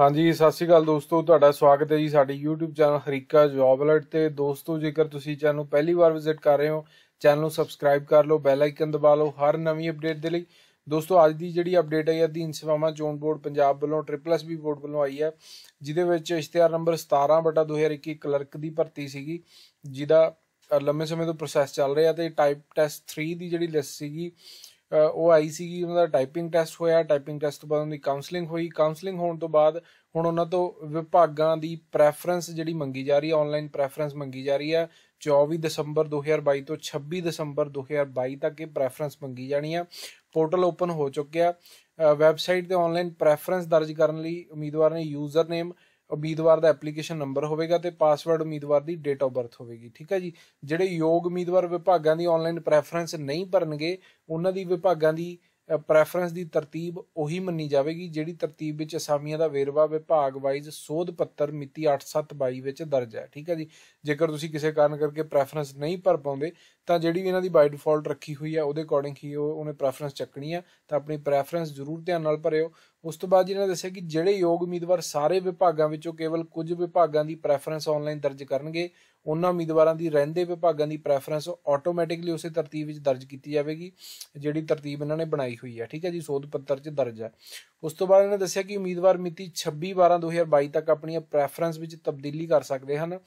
ਹਾਂਜੀ ਸਤਿ ਸ਼੍ਰੀ ਅਕਾਲ ਦੋਸਤੋ ਤੁਹਾਡਾ ਸਵਾਗਤ ਹੈ ਜੀ ਸਾਡੇ YouTube ਚੈਨਲ ਹਰੀਕਾ ਜੌਬ ਅਲਰਟ ਤੇ ਦੋਸਤੋ ਜੇਕਰ ਤੁਸੀਂ ਚੈਨਲ ਪਹਿਲੀ ਵਾਰ ਵਿਜ਼ਿਟ ਕਰ ਰਹੇ ਹੋ ਚੈਨਲ ਨੂੰ ਸਬਸਕ੍ਰਾਈਬ ਕਰ ਲਓ ਬੈਲ ਆਈਕਨ ਦਬਾ ਲਓ ਹਰ ਨਵੀਂ ਅਪਡੇਟ ਦੇ ਲਈ ਦੋਸਤੋ ਅੱਜ ਦੀ ਜਿਹੜੀ ਅਪਡੇਟ ਆਈ ਹੈ ਅਧੀਨ ਸੇਵਾਵਾਂ ਚੋਣ ਬੋਰਡ ਪੰਜਾਬ ਵੱਲੋਂ ਟ੍ਰਿਪਲ ਐਸ ਬੀ ਬੋਰਡ ਵੱਲੋਂ ਆਈ ਹੈ ਜਿਹਦੇ ਵਿੱਚ ਇਸ਼ਤਿਹਾਰ ਨੰਬਰ 17/2021 ਕਲਰਕ ਦੀ ਭਰਤੀ ਸੀਗੀ ਜਿਹਦਾ ਲੰਮੇ ਸਮੇਂ ਤੋਂ ਪ੍ਰੋਸੈਸ ਚੱਲ ਰਿਹਾ ਤੇ ਟਾਈਪ ਟੈਸਟ 3 ਦੀ ਜਿਹੜੀ ਲਿਸਟ ਸੀਗੀ ਉਹ ਆਈਸੀ ਉਹਨਾਂ ਦਾ ਟਾਈਪਿੰਗ ਟੈਸਟ ਹੋਇਆ ਟਾਈਪਿੰਗ ਟੈਸਟ ਤੋਂ ਬਾਅਦ ਉਹਨਾਂ ਦੀ ਕਾਉਂਸਲਿੰਗ ਹੋਈ ਕਾਉਂਸਲਿੰਗ ਹੋਣ ਤੋਂ ਬਾਅਦ ਹੁਣ ਉਹਨਾਂ ਤੋਂ ਵਿਭਾਗਾਂ ਦੀ ਪ੍ਰੈਫਰੈਂਸ ਜਿਹੜੀ ਮੰਗੀ ਜਾ ਰਹੀ ਹੈ ਆਨਲਾਈਨ ਪ੍ਰੈਫਰੈਂਸ ਮੰਗੀ ਜਾ ਰਹੀ ਹੈ 24 ਦਸੰਬਰ 2022 ਤੋਂ 26 ਦਸੰਬਰ 2022 ਤੱਕ ਇਹ ਪ੍ਰੈਫਰੈਂਸ ਮੰਗੀ ਜਾਣੀ ਹੈ ਪੋਰਟਲ ਓਪਨ ਹੋ ਚੁੱਕਿਆ ਵੈਬਸਾਈਟ ਤੇ ਆਨਲਾਈਨ ਪ੍ਰੈਫਰੈਂਸ ਦਰਜ ਕਰਨ ਲਈ ਉਮੀਦਵਾਰ ਨੇ ਯੂਜ਼ਰ ਨੇਮ ਉਮੀਦਵਾਰ ਦਾ ਐਪਲੀਕੇਸ਼ਨ ਨੰਬਰ ਹੋਵੇਗਾ ਤੇ ਪਾਸਵਰਡ ਉਮੀਦਵਾਰ ਦੀ ਡੇਟ ਆਫ ਬਰਥ ਹੋਵੇਗੀ ਠੀਕ ਹੈ ਜੀ ਜਿਹੜੇ ਯੋਗ ਉਮੀਦਵਾਰ ਵਿਭਾਗਾਂ ਦੀ ਆਨਲਾਈਨ ਪ੍ਰੈਫਰੈਂਸ ਨਹੀਂ ਭਰਨਗੇ ਉਹਨਾਂ ਦੀ ਵਿਭਾਗਾਂ ਦੀ ਪ੍ਰੈਫਰੈਂਸ ਦੀ ਤਰਤੀਬ ਉਹੀ ਮੰਨੀ ਜਾਵੇਗੀ ਜਿਹੜੀ ਤਰਤੀਬ ਵਿੱਚ ਅਸਾਮੀਆਂ ਦਾ ਵੇਰਵਾ ਵਿਭਾਗ ਵਾਈਜ਼ ਸੋਧ ਪੱਤਰ ਮਿਤੀ 8722 ਵਿੱਚ ਦਰਜ ਹੈ ਠੀਕ ਹੈ ਜੀ ਜੇਕਰ ਤੁਸੀਂ ਕਿਸੇ ਕਾਰਨ ਕਰਕੇ ਪ੍ਰੈਫਰੈਂਸ ਨਹੀਂ ਭਰ ਪਾਉਂਦੇ ਤਾਂ ਜਿਹੜੀ ਵੀ ਇਹਨਾਂ ਦੀ ਬਾਈ ਡਿਫਾਲਟ ਰੱਖੀ ਹੋਈ ਹੈ ਉਹਦੇ ਅਕੋਰਡਿੰਗ ਹੀ ਉਹਨੇ ਪ੍ਰੈਫਰੈਂਸ ਚੱਕਣੀ ਹੈ ਤਾਂ ਆਪਣੀ ਪ੍ਰੈਫਰੈਂਸ ਜ਼ਰੂਰ ਧਿਆਨ ਨਾਲ ਭਰਿਓ ਉਸ ਤੋਂ ਬਾਅਦ ਇਹਨਾਂ ਦੱਸਿਆ ਕਿ ਜਿਹੜੇ ਯੋਗ ਉਮੀਦਵਾਰ ਸਾਰੇ ਵਿਭਾਗਾਂ ਵਿੱਚੋਂ ਕੇਵਲ ਕੁਝ ਵਿਭਾਗਾਂ ਦੀ ਪ੍ਰੈਫਰੈਂਸ ਆਨਲਾਈਨ ਦਰਜ ਕਰਨਗੇ ਉਹਨਾਂ ਉਮੀਦਵਾਰਾਂ ਦੀ ਰਹਿੰਦੇ ਵਿਭਾਗਾਂ ਦੀ ਪ੍ਰੈਫਰੈਂਸ ਆਟੋਮੈਟਿਕਲੀ ਉਸੇ ਤਰਤੀਬ ਵਿੱਚ ਦਰਜ ਕੀਤੀ ਜਾਵੇਗੀ ਜਿਹੜੀ ਤਰਤੀਬ ਇਹਨਾਂ ਨੇ ਬਣਾਈ ਹੋਈ ਹੈ ਠੀਕ ਹੈ ਜੀ ਸੋਧ ਪੱਤਰ 'ਚ ਦਰਜ ਹੈ ਉਸ ਤੋਂ ਬਾਅਦ ਇਹਨਾਂ ਦੱਸਿਆ ਕਿ ਉਮੀਦਵਾਰ ਮਿਤੀ 26/12/2022 ਤੱਕ ਆਪਣੀਆਂ ਪ੍ਰੈਫਰੈਂਸ ਵਿੱਚ ਤਬਦੀਲੀ ਕਰ ਸਕਦੇ ਹਨ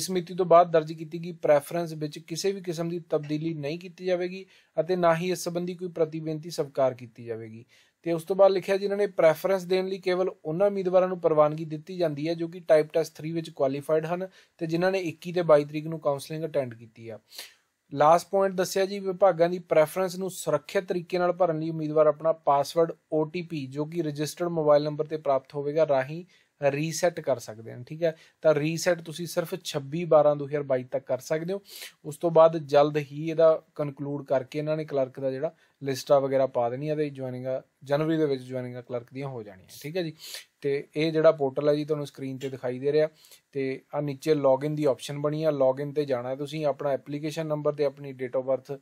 ਇਸ ਮਿਤੀ ਤੋਂ ਬਾਅਦ ਦਰਜ ਕੀਤੀ ਗਈ ਪ੍ਰੈਫਰੈਂਸ ਵਿੱਚ ਕਿਸੇ ਵੀ ਕਿਸਮ ਦੀ ਤਬਦੀਲੀ ਨਹੀਂ ਕੀਤੀ ਜਾਵੇਗੀ ਅਤੇ ਨਾ ਹੀ ਇਸ ਸੰਬੰਧੀ ਕੋਈ ਪ੍ਰਤੀਬੇਨਤੀ ਸਵੀਕਾਰ ਕੀਤੀ ਜਾਵੇਗੀ ਤੇ ਉਸ ਤੋਂ ਬਾਅਦ ਲਿਖਿਆ ਜੀ ਇਹਨਾਂ ਨੇ ਪ੍ਰੈਫਰੈਂਸ ਦੇਣ ਲਈ ਕੇਵਲ ਉਹਨਾਂ ਉਮੀਦਵਾਰਾਂ ਨੂੰ ਪ੍ਰਵਾਨਗੀ ਦਿੱਤੀ ਜਾਂਦੀ ਹੈ ਜੋ ਕਿ ਟਾਈਪ ਟੈਸਟ 3 ਵਿੱਚ ਕੁਆਲੀਫਾਈਡ ਹਨ ਤੇ ਜਿਨ੍ਹਾਂ ਨੇ 21 ਤੇ 22 ਤਰੀਕ ਨੂੰ ਕਾਉਂਸਲਿੰਗ ਅਟੈਂਡ ਕੀਤੀ ਆ ਲਾਸਟ ਪੁਆਇੰਟ ਦੱਸਿਆ ਜੀ ਵਿਭਾਗਾਂ ਦੀ ਪ੍ਰੈਫਰੈਂਸ ਨੂੰ ਸੁਰੱਖਿਅਤ ਤਰੀਕੇ ਨਾਲ ਭਰਨ ਲਈ ਉਮੀਦਵਾਰ ਆਪਣਾ ਪਾਸਵਰਡ OTP ਜੋ ਕਿ ਰਜਿਸਟਰਡ ਮੋਬਾਈਲ ਨੰਬਰ ਤੇ ਪ੍ਰਾਪਤ ਹੋਵੇਗਾ ਰਾਹੀਂ ਰੀਸੈਟ ਕਰ ਸਕਦੇ ਹਾਂ ਠੀਕ ਹੈ ਤਾਂ ਰੀਸੈਟ ਤੁਸੀਂ ਸਿਰਫ 26 12 2022 ਤੱਕ ਕਰ ਸਕਦੇ ਹੋ ਉਸ ਤੋਂ ਬਾਅਦ ਜਲਦ ਹੀ ਇਹਦਾ ਕਨਕਲੂਡ ਕਰਕੇ ਇਹਨਾਂ ਨੇ ਕਲਰਕ ਦਾ ਜਿਹੜਾ ਲਿਸਟਾ ਵਗੈਰਾ ਪਾ ਦੇਣੀ ਹੈ ਤੇ ਜੁਆਇਨਿੰਗਾਂ ਜਨਵਰੀ ਦੇ ਵਿੱਚ ਜੁਆਇਨਿੰਗਾਂ ਕਲਰਕ ਦੀਆਂ ਹੋ ਜਾਣੀਆਂ ਠੀਕ ਹੈ ਜੀ ਤੇ ਇਹ ਜਿਹੜਾ ਪੋਰਟਲ ਹੈ ਜੀ ਤੁਹਾਨੂੰ ਸਕਰੀਨ ਤੇ ਦਿਖਾਈ ਦੇ ਰਿਹਾ ਤੇ ਆ ਨੀਚੇ ਲੌਗਇਨ ਦੀ ਆਪਸ਼ਨ ਬਣੀ ਆ ਲੌਗਇਨ ਤੇ ਜਾਣਾ ਹੈ ਤੁਸੀਂ ਆਪਣਾ ਐਪਲੀਕੇਸ਼ਨ ਨੰਬਰ ਤੇ ਆਪਣੀ ਡੇਟ ਆਫ ਬਰਥ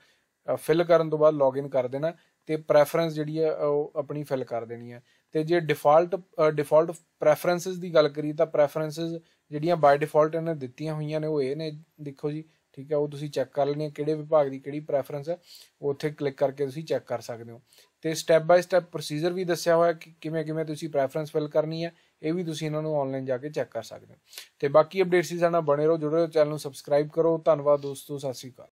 ਫਿਲ ਕਰਨ ਤੋਂ ਬਾਅਦ ਲੌਗਇਨ ਕਰ ਦੇਣਾ ਤੇ ਪ੍ਰੈਫਰੈਂਸ ਜਿਹੜੀ ਹੈ ਉਹ ਆਪਣੀ ਫਿਲ ਕਰ ਦੇਣੀ ਹੈ ਤੇ ਜੇ ਡਿਫਾਲਟ ਡਿਫਾਲਟ ਪ੍ਰੈਫਰੈਂਸਸ ਦੀ ਗੱਲ ਕਰੀ ਤਾਂ ਪ੍ਰੈਫਰੈਂਸਸ ਜਿਹੜੀਆਂ ਬਾਈ ਡਿਫਾਲਟ ਇਹਨਾਂ ਦਿੱਤੀਆਂ ਹੋਈਆਂ ਨੇ ਉਹ ਇਹ ਨੇ ਦੇਖੋ ਜੀ ਠੀਕ ਹੈ ਉਹ ਤੁਸੀਂ ਚੈੱਕ ਕਰ ਲੈਣੀ ਹੈ ਕਿਹੜੇ ਵਿਭਾਗ ਦੀ ਕਿਹੜੀ ਪ੍ਰੈਫਰੈਂਸ ਹੈ ਉੱਥੇ ਕਲਿੱਕ ਕਰਕੇ ਤੁਸੀਂ ਚੈੱਕ ਕਰ ਸਕਦੇ ਹੋ ਤੇ ਸਟੈਪ ਬਾਈ ਸਟੈਪ ਪ੍ਰੋਸੀਜਰ ਵੀ ਦੱਸਿਆ ਹੋਇਆ ਕਿ ਕਿਵੇਂ ਕਿਵੇਂ ਤੁਸੀਂ ਪ੍ਰੈਫਰੈਂਸ ਫਿਲ ਕਰਨੀ ਹੈ ਇਹ ਵੀ ਤੁਸੀਂ ਇਹਨਾਂ ਨੂੰ ਆਨਲਾਈਨ ਜਾ ਕੇ ਚੈੱਕ ਕਰ ਸਕਦੇ ਹੋ ਤੇ ਬਾਕੀ ਅਪਡੇਟਸ ਹੀ ਸਾਡਾ ਬਣੇ ਰਹੋ ਜੁੜੇ ਰਹੋ ਚੈਨਲ ਨੂੰ ਸਬਸਕ੍ਰਾਈਬ ਕਰੋ ਧੰਨਵਾਦ ਦੋਸਤੋ ਸਤਿ ਸ਼੍ਰੀ ਅਕਾਲ